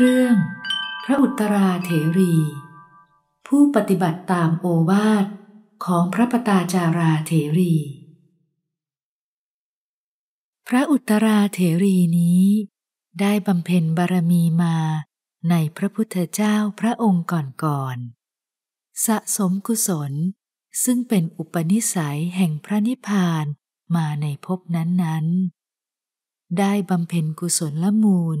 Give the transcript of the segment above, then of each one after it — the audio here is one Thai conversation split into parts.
เรื่อง พระอุตราเถรี ผู้ปฏิบัติตามโอวาทของพระปตาจาราเถรี พระอุตราเถรีนี้ได้บำเพ็ญบารมีมาในพระพุทธเจ้าพระองค์ก่อนๆสะสมกุศลซึ่งเป็นอุปนิสัยแห่งพระนิพพานมาในภพนั้นๆ ได้บำเพ็ญกุศลละมูล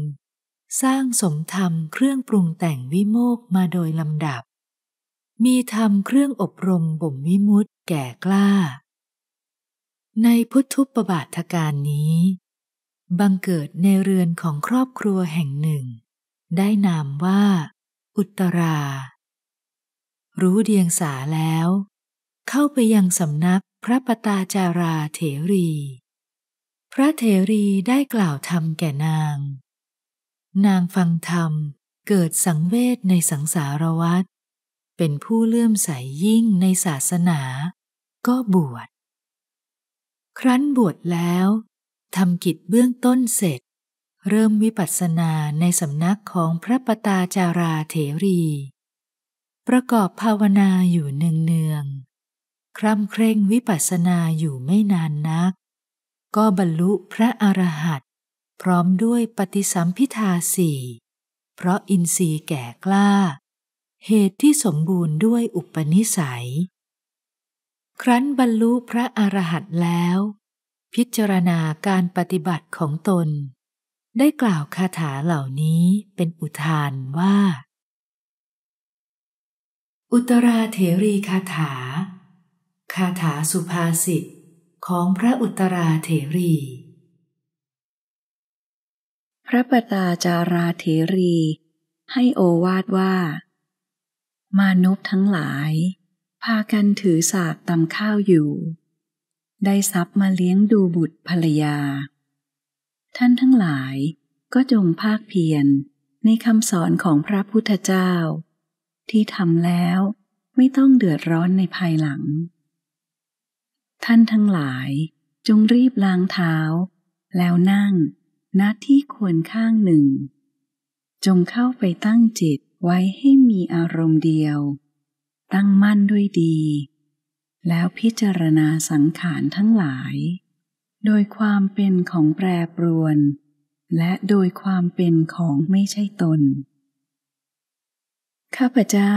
สร้างสมธรรมเครื่องปรุงแต่งวิโมกมาโดยลำดับ มีธรรมเครื่องอบรมบ่มวิมุตแก่กล้า ในพุทธุปบาทการนี้ บังเกิดในเรือนของครอบครัวแห่งหนึ่ง ได้นามว่า อุตรา รู้เดียงสาแล้ว เข้าไปยังสำนักพระปตาจาราเถรี พระเถรีได้กล่าวธรรมแก่นางนางฟังธรรมเกิดสังเวชในสังสารวัฏเป็นผู้เลื่อมใสยยิ่งในศาสนา ก็บวชครั้นบวชแล้วทำกิจเบื้องต้นเสร็จ เริ่มวิปัสสนาในสำนักของพระปตาจาราเถรี ประกอบภาวนาอยู่เนืองคร่ำเคร่งวิปัสสนาอยู่ไม่นานนัก ก็บรรลุพระอรหัตพร้อมด้วยปฏิสัมพิทาสี่ เพราะอินทรีย์แก่กล้า เหตุที่สมบูรณ์ด้วยอุปนิสัย ครั้นบรรลุพระอรหันต์แล้ว พิจารณาการปฏิบัติของตน ได้กล่าวคาถาเหล่านี้เป็นอุทานว่า อุตราเถรีคาถา คาถาสุภาษิตของพระอุตราเถรีพระปตาจาราเถรีให้โอวาดว่า มานุษย์ทั้งหลายพากันถือสากตำข้าวอยู่ ได้ทรัพย์มาเลี้ยงดูบุตรภรรยา ท่านทั้งหลายก็จงภาคเพียรในคำสอนของพระพุทธเจ้า ที่ทำแล้วไม่ต้องเดือดร้อนในภายหลัง ท่านทั้งหลายจงรีบล้างเท้าแล้วนั่งณที่ควรข้างหนึ่ง จงเข้าไปตั้งจิต ไว้ให้มีอารมณ์เดียว ตั้งมั่นด้วยดี แล้วพิจารณาสังขารทั้งหลาย โดยความเป็นของแปรปรวน และโดยความเป็นของไม่ใช่ตนข้าพเจ้า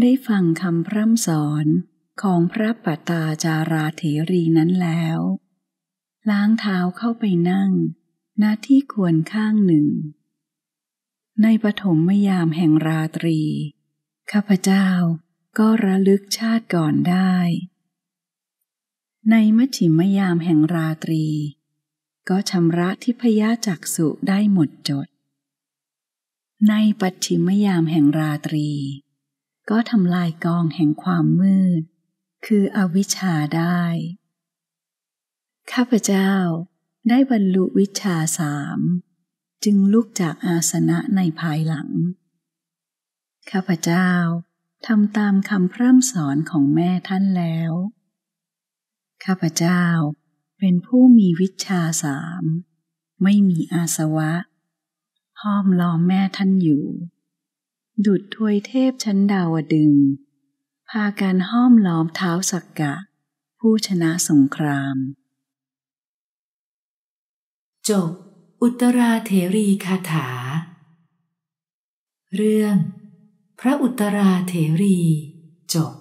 ได้ฟังคำพร่ำสอนของพระปัตตาจาราเถรีนั้นแล้ว ล้างเท้าเข้าไปนั่งหน้าที่ควรข้างหนึ่ง ในปฐมยามแห่งราตรี ข้าพเจ้าก็ระลึกชาติก่อนได้ ในมัชิมยามแห่งราตรี ก็ชำระทิพยาจักสุได้หมดจด ในปัจฉิมยามแห่งราตรี ก็ทำลายกองแห่งความมืด คืออวิชชาได้ ข้าพเจ้าได้บรรลุวิชาสาม จึงลุกจากอาสนะในภายหลัง ข้าพเจ้า ทำตามคำพร่ำสอนของแม่ท่านแล้ว ข้าพเจ้าเป็นผู้มีวิชาสาม ไม่มีอาสวะ ห้อมล้อมแม่ท่านอยู่ ดุดถวยเทพชั้นดาวดึง พาการห้อมล้อมเท้าสักกะ ผู้ชนะสงครามจบอุตราเถรีคาถา เรื่องพระอุตราเถรีจบ